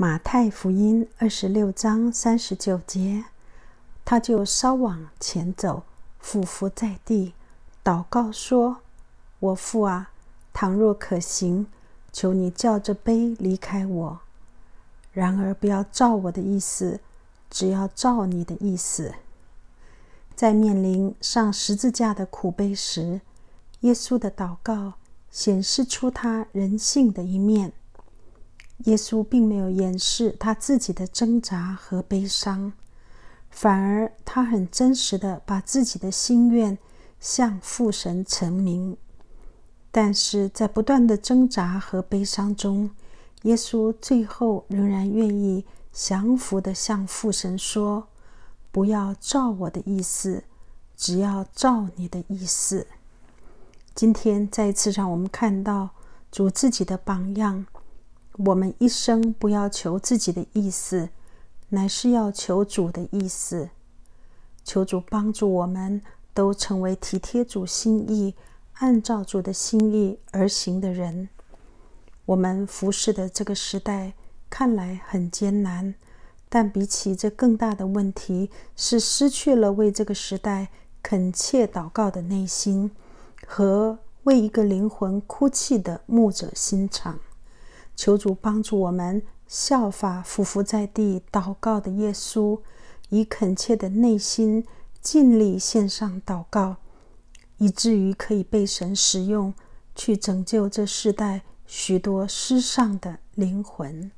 马太福音二十六章三十九节，他就稍往前走，俯伏在地，祷告说：“我父啊，倘若可行，求你叫这杯离开我；然而不要照我的意思，只要照你的意思。”在面临上十字架的苦悲时，耶稣的祷告显示出他人性的一面。耶稣并没有掩饰他自己的挣扎和悲伤，反而他很真实的把自己的心愿向父神陈明。但是在不断的挣扎和悲伤中，耶稣最后仍然愿意降服的向父神说：“不要照我的意思，只要照你的意思。”今天再一次让我们看到主自己的榜样。我们一生不要求自己的意思，乃是要求主的意思，求主帮助我们都成为体贴主心意、按照主的心意而行的人。我们服侍的这个时代看来很艰难，但比起这更大的问题，是失去了为这个时代恳切祷告的内心，和为一个灵魂哭泣的牧者心肠。求主帮助我们效法匍匐在地祷告的耶稣，以恳切的内心尽力献上祷告，以至于可以被神使用，去拯救这世代许多失丧的灵魂。